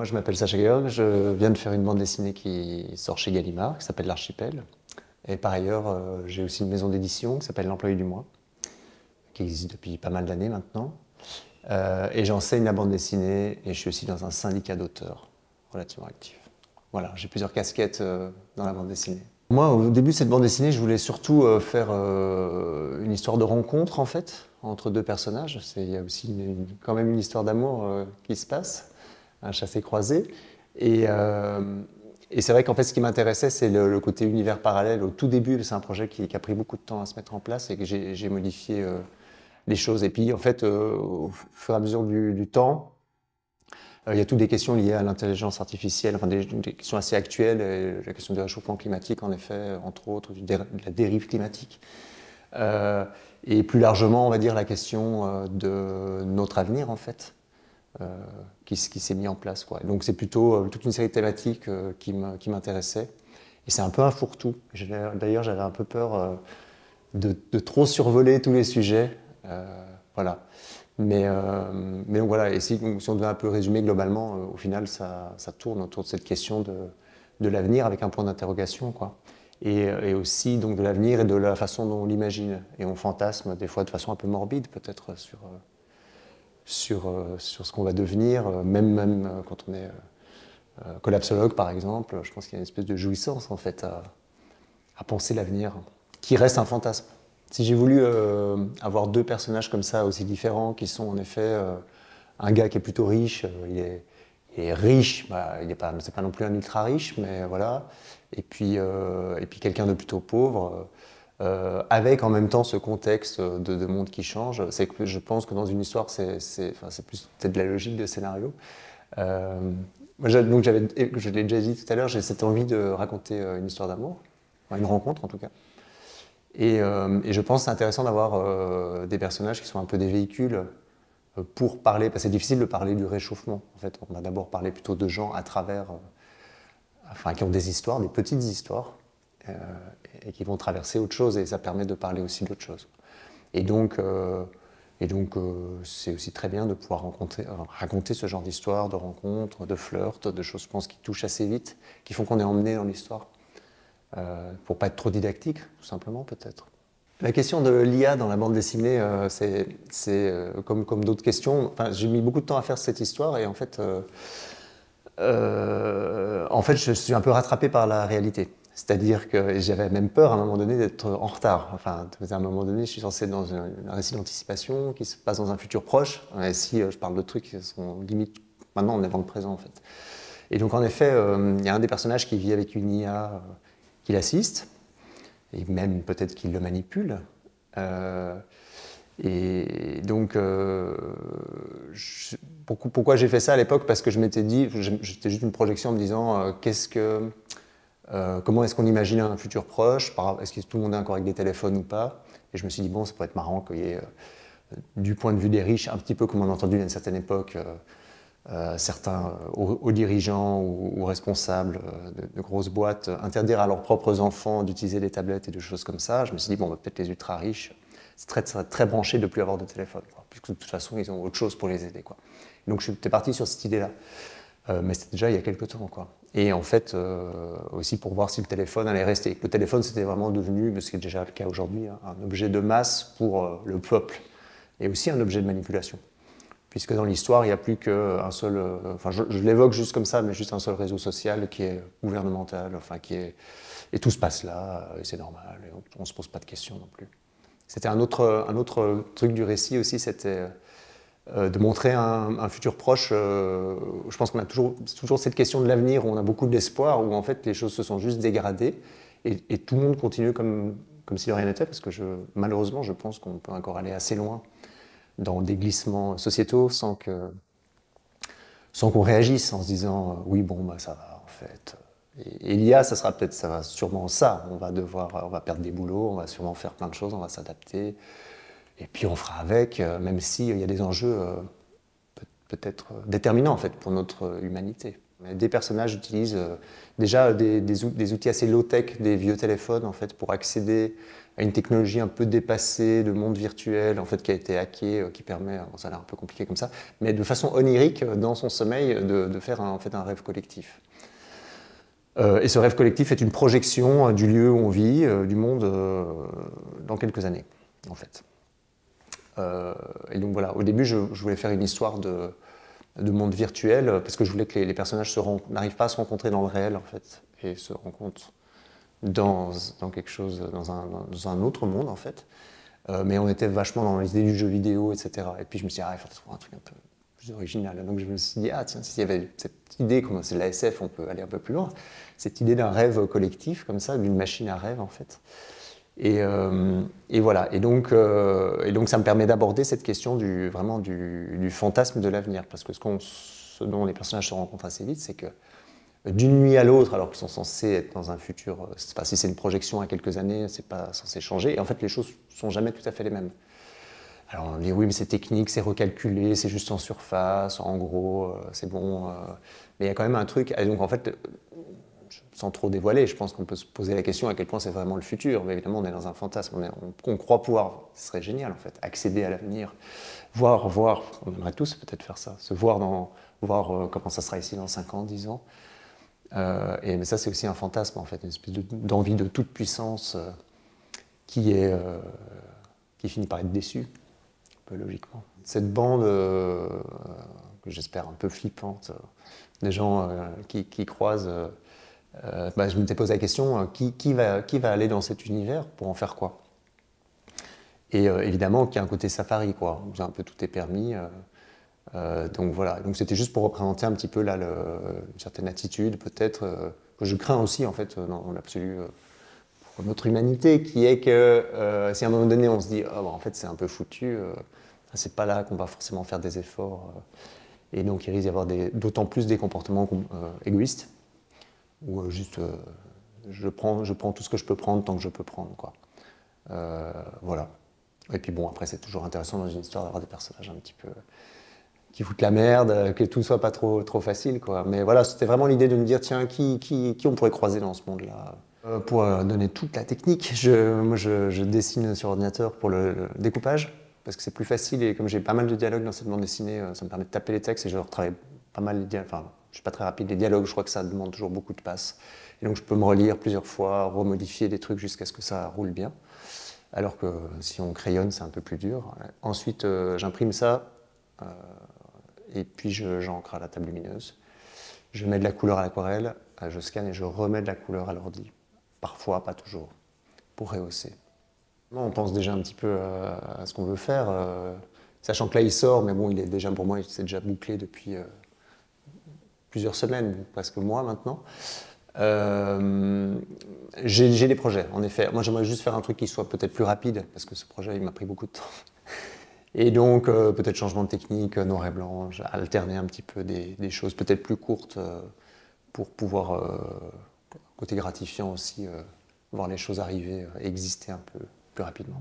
Moi, je m'appelle Sacha Guillaume, je viens de faire une bande dessinée qui sort chez Gallimard, qui s'appelle L'Archipel. Et par ailleurs, euh, j'ai aussi une maison d'édition qui s'appelle L'Employé du Mois, qui existe depuis pas mal d'années maintenant. Euh, et j'enseigne la bande dessinée et je suis aussi dans un syndicat d'auteurs relativement actif. Voilà, j'ai plusieurs casquettes euh, dans la bande dessinée. Moi, au début de cette bande dessinée, je voulais surtout faire une histoire de rencontre, en fait, entre deux personnages. Il y a aussi quand même une histoire d'amour qui se passe un chassé-croisé. Euh, et, c'est vrai qu'en fait, ce qui m'intéressait, c'est le, côté univers parallèle. Au tout début, c'est un projet qui, a pris beaucoup de temps à se mettre en place et que j'ai modifié euh, les choses. Et puis, en fait, euh, au fur et à mesure du, temps, il y a toutes des questions liées à l'intelligence artificielle, enfin des, des, questions assez actuelles, la question du réchauffement climatique, en effet, entre autres, de la dérive climatique. et plus largement, on va dire, la question de notre avenir, en fait. Euh, qui, qui s'est mis en place. Quoi. Donc c'est plutôt euh, toute une série de thématiques euh, qui m'intéressaient. Et c'est un peu un fourre-tout. D'ailleurs, j'avais un peu peur de, trop survoler tous les sujets. voilà. Mais, donc voilà, et si, on devait un peu résumer globalement, au final, ça, tourne autour de cette question de, l'avenir avec un point d'interrogation, quoi. Et, aussi donc de l'avenir et de la façon dont on l'imagine. Et on fantasme des fois de façon un peu morbide, peut-être, sur, euh, sur, ce qu'on va devenir, euh, même, même euh, quand on est collapsologue par exemple. Je pense qu'il y a une espèce de jouissance en fait à, penser l'avenir, qui reste un fantasme. Si j'ai voulu avoir deux personnages comme ça aussi différents, qui sont en effet un gars qui est plutôt riche, il, est, riche, bah, il n'est pas, non plus un ultra riche, mais voilà, et puis quelqu'un de plutôt pauvre. Euh, avec en même temps ce contexte de, monde qui change. C'est que je pense que dans une histoire, c'est enfin, plus peut-être de la logique de scénario. Euh, donc je l'ai déjà dit tout à l'heure, j'ai cette envie de raconter euh, une histoire d'amour, une rencontre en tout cas. Euh, et, je pense que c'est intéressant d'avoir des personnages qui sont un peu des véhicules pour parler, parce que c'est difficile de parler du réchauffement. En fait, on va d'abord parler plutôt de gens à travers, enfin, qui ont des histoires, des petites histoires et qui vont traverser autre chose et ça permet de parler aussi d'autre chose. Et donc, euh, et donc euh, c'est aussi très bien de pouvoir rencontrer, raconter ce genre d'histoire, de rencontres, de flirts, de choses, je pense, qui touchent assez vite, qui font qu'on est emmené dans l'histoire. Euh, pour pas être trop didactique, tout simplement, peut-être. La question de l'IA dans la bande dessinée, euh, c'est comme, comme d'autres questions. Enfin, j'ai mis beaucoup de temps à faire cette histoire et en fait, en fait, je suis un peu rattrapé par la réalité. C'est-à-dire que j'avais même peur à un moment donné d'être en retard. Enfin, à un moment donné, je suis censé être dans un, récit d'anticipation qui se passe dans un futur proche. si euh, je parle de trucs qui sont limite maintenant, on est dans le présent en fait. Et donc en effet, euh, il y a un des personnages qui vit avec une IA euh, qui l'assiste, et même peut-être qu'il le manipule. et donc, pourquoi j'ai fait ça à l'époque Parce que je m'étais dit, j'étais juste une projection en me disant, qu'est-ce que euh, comment est-ce qu'on imagine un futur proche Est-ce que tout le monde est encore avec des téléphones ou pas Et je me suis dit, bon, ça pourrait être marrant qu'il y ait, euh, du point de vue des riches, un petit peu comme on a entendu à une certaine époque, euh, certains, hauts dirigeants ou responsables de, grosses boîtes, interdire à leurs propres enfants d'utiliser des tablettes et des choses comme ça. Je me suis dit, bon, peut-être les ultra riches, c'est très, très, branché de ne plus avoir de téléphone, puisque de toute façon, ils ont autre chose pour les aider. Donc je suis parti sur cette idée-là. mais c'était déjà il y a quelques temps. Quoi et en fait euh, aussi pour voir si le téléphone allait rester. Le téléphone, c'était vraiment devenu, ce qui est déjà le cas aujourd'hui, hein, un objet de masse pour euh, le peuple et aussi un objet de manipulation. Puisque dans l'histoire, il n'y a plus qu'un euh, seul, enfin je, l'évoque juste comme ça, mais juste un seul réseau social qui est gouvernemental, enfin qui est, et tout se passe là, et c'est normal, on ne se pose pas de questions non plus. C'était un autre, un autre truc du récit aussi, c'était euh, de montrer un, futur proche. Euh, je pense qu'on a toujours, toujours cette question de l'avenir où on a beaucoup d'espoir, où en fait les choses se sont juste dégradées et, tout le monde continue comme, comme si de rien n'était, parce que je, malheureusement, je pense qu'on peut encore aller assez loin dans des glissements sociétaux sans que sans qu'on réagisse en se disant euh, oui bon bah ça va en fait et, et l'IA ça sera peut-être ça va sûrement ça on va devoir on va perdre des boulots on va sûrement faire plein de choses on va s'adapter et puis on fera avec, euh, même s'il euh, y a des enjeux euh, peut-être déterminants en fait pour notre humanité. Des personnages utilisent déjà des, outils assez low-tech, des vieux téléphones en fait, pour accéder à une technologie un peu dépassée, le monde virtuel en fait qui a été hacké, qui permet, ça a l'air un peu compliqué comme ça, mais de façon onirique dans son sommeil de, faire un, en fait un rêve collectif. et ce rêve collectif est une projection du lieu où on vit, du monde dans quelques années en fait. Euh, et donc voilà, au début, je, voulais faire une histoire de, monde virtuel, euh, parce que je voulais que les, personnages n'arrivent pas à se rencontrer dans le réel, en fait, et se rencontrent dans, quelque chose, dans un, autre monde, en fait. Euh, mais on était vachement dans l'idée du jeu vidéo, etc. Et puis je me suis dit, ah, il faut trouver un truc un peu plus original. Donc je me suis dit, ah tiens, s'il y avait cette idée, comme c'est de la SF, on peut aller un peu plus loin, cette idée d'un rêve collectif, comme ça, d'une machine à rêve, en fait. Et, euh, et, voilà. Et donc, euh, et donc, ça me permet d'aborder cette question du, vraiment du, fantasme de l'avenir. Parce que ce, dont les personnages se rencontrent assez vite, c'est que euh, d'une nuit à l'autre, alors qu'ils sont censés être dans un futur, pas si c'est une projection à quelques années, c'est pas censé changer. Et en fait, les choses sont jamais tout à fait les mêmes. Alors on dit oui, mais c'est technique, c'est recalculé, c'est juste en surface, en gros, c'est bon. Mais il y a quand même un truc. Et donc en fait, sans trop dévoiler, je pense qu'on peut se poser la question à quel point c'est vraiment le futur. Mais évidemment, on est dans un fantasme, on, croit pouvoir, ce serait génial en fait, accéder à l'avenir, voir, voir, on aimerait tous peut-être faire ça, se voir dans, voir euh, comment ça sera ici dans 5 ans, 10 ans. Euh, et, mais ça, c'est aussi un fantasme en fait, une espèce d'envie de, toute puissance euh, qui, est, qui finit par être déçue, un peu logiquement. Cette bande que j'espère un peu flippante, des gens qui, qui croisent je euh, bah, je me posé la question, euh, qui, va, aller dans cet univers pour en faire quoi Et euh, évidemment, qu'il y a un côté safari, quoi. un peu tout est permis. donc voilà, donc c'était juste pour représenter un petit peu là, une certaine attitude, peut-être, que je crains aussi, en fait, dans l'absolu, pour notre humanité, qui est que si à un moment donné, on se dit, oh, bah, en fait, c'est un peu foutu, c'est pas là qu'on va forcément faire des efforts. et donc, il risque d'y avoir d'autant plus des comportements égoïstes. Ou euh, juste, euh, je, prends, je prends tout ce que je peux prendre tant que je peux prendre. Quoi. Euh, voilà. Et puis bon, après, c'est toujours intéressant dans une histoire d'avoir des personnages un petit peu qui foutent la merde, que tout ne soit pas trop, trop facile. Quoi. Mais voilà, c'était vraiment l'idée de me dire, tiens, qui, qui, on pourrait croiser dans ce monde-là Pour donner toute la technique, je, je, dessine sur ordinateur pour le, découpage, parce que c'est plus facile, et comme j'ai pas mal de dialogues dans cette bande dessinée, ça me permet de taper les textes, et je retravaille pas mal les dialogues, je suis pas très rapide. Les dialogues, je crois que ça demande toujours beaucoup de passes. Et donc je peux me relire plusieurs fois, remodifier des trucs jusqu'à ce que ça roule bien. Alors que si on crayonne, c'est un peu plus dur. Ensuite, euh, j'imprime ça euh, et puis j'encre à la table lumineuse. Je mets de la couleur à l'aquarelle, euh, je scanne et je remets de la couleur à l'ordi. Parfois, pas toujours, pour rehausser. On pense déjà un petit peu à, ce qu'on veut faire, sachant que là il sort, mais bon, il est déjà pour moi, il s'est déjà bouclé depuis plusieurs semaines, que moi maintenant. Euh, j'ai des projets, en effet. Moi, j'aimerais juste faire un truc qui soit peut-être plus rapide, parce que ce projet, il m'a pris beaucoup de temps. Et donc, euh, peut-être changement de technique, euh, noir et blanc, alterner un petit peu des, choses peut-être plus courtes pour pouvoir, côté gratifiant aussi, voir les choses arriver, exister un peu plus rapidement.